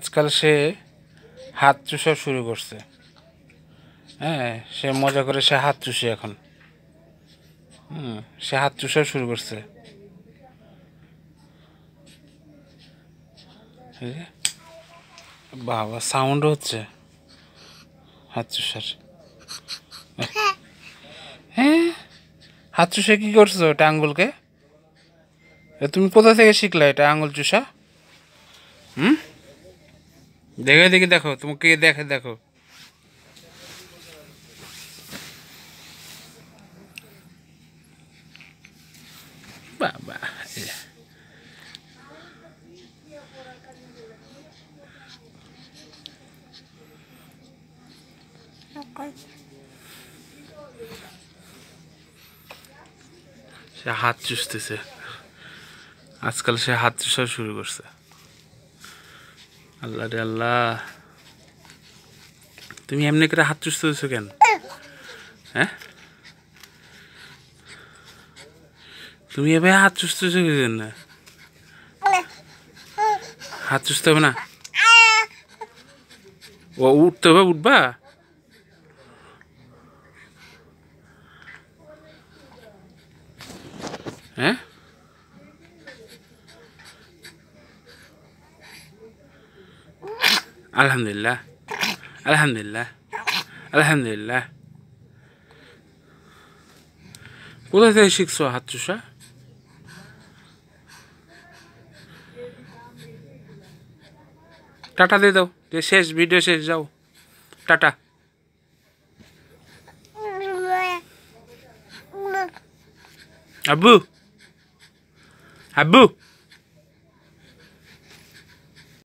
আজকাল সে হাত চুষা শুরু করছে হ্যাঁ সে মজা করে সে হাত চুষে এখন হুম সে হাত চুষা শুরু করছে বাবা সাউন্ড হচ্ছে হাত চুষার হ্যাঁ হাত চুষে কী করছো এটা আঙ্গুলকে তুমি কোথা থেকে শিখলে এটা আঙ্গুল চুষা হুম দেখে দেখে দেখো তোমাকে দেখে দেখো সে হাত চুষতেছে আজকাল সে হাত চুষা শুরু করছে আল্লাহ রে আল্লাহ তুমি এমনি করে হাত চুষতেছো কেন হ্যাঁ তুমি এভাবে হাত চুষতেছো কি জন্য হাত চুষতে হবে না ও উঠতে হবে উঠবা হ্যাঁ আলহামদুলিল্লাহ আলহামদুলিল্লাহ আলহামদুলিল্লাহ কোথা থেকে শিখছো হাত চুষা টাটা দিয়ে দাও যে শেষ ভিডিও শেষ যাও টাটা আব্বু আব্বু